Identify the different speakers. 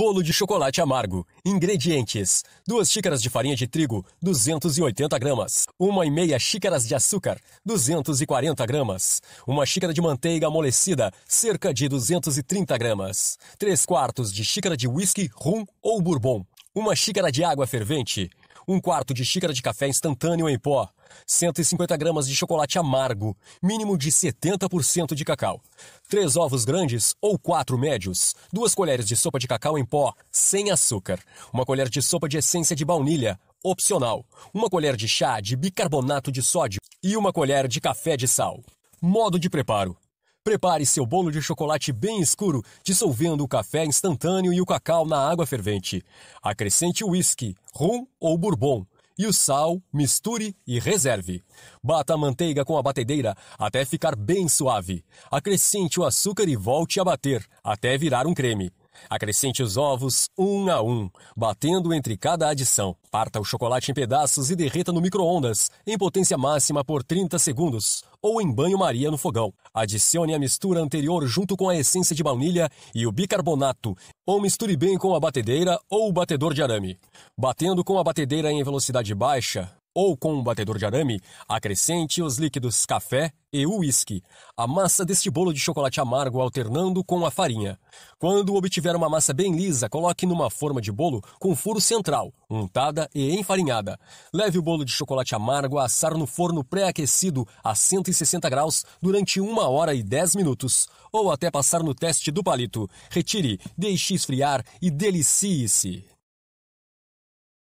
Speaker 1: Bolo de chocolate amargo. Ingredientes: 2 xícaras de farinha de trigo, 280 gramas. 1 e meia xícaras de açúcar, 240 gramas. 1 xícara de manteiga amolecida, cerca de 230 gramas. 3 quartos de xícara de whisky, rum ou bourbon. 1 xícara de água fervente. 1 quarto de xícara de café instantâneo em pó, 150 gramas de chocolate amargo, mínimo de 70% de cacau, 3 ovos grandes ou 4 médios, 2 colheres de sopa de cacau em pó, sem açúcar, 1 colher de sopa de essência de baunilha, opcional, 1 colher de chá de bicarbonato de sódio e 1 colher de café de sal. Modo de preparo: Prepare seu bolo de chocolate bem escuro, dissolvendo o café instantâneo e o cacau na água fervente. Acrescente uísque, rum ou bourbon e o sal, misture e reserve. Bata a manteiga com a batedeira até ficar bem suave. Acrescente o açúcar e volte a bater até virar um creme. Acrescente os ovos um a um, batendo entre cada adição. Parta o chocolate em pedaços e derreta no micro-ondas, em potência máxima por 30 segundos, ou em banho-maria no fogão. Adicione a mistura anterior junto com a essência de baunilha e o bicarbonato, ou misture bem com a batedeira ou o batedor de arame. Batendo com a batedeira em velocidade baixa, ou com um batedor de arame, acrescente os líquidos café e uísque. A massa deste bolo de chocolate amargo alternando com a farinha. Quando obtiver uma massa bem lisa, coloque numa forma de bolo com furo central, untada e enfarinhada. Leve o bolo de chocolate amargo a assar no forno pré-aquecido a 160 graus durante 1 hora e 10 minutos, ou até passar no teste do palito. Retire, deixe esfriar e delicie-se.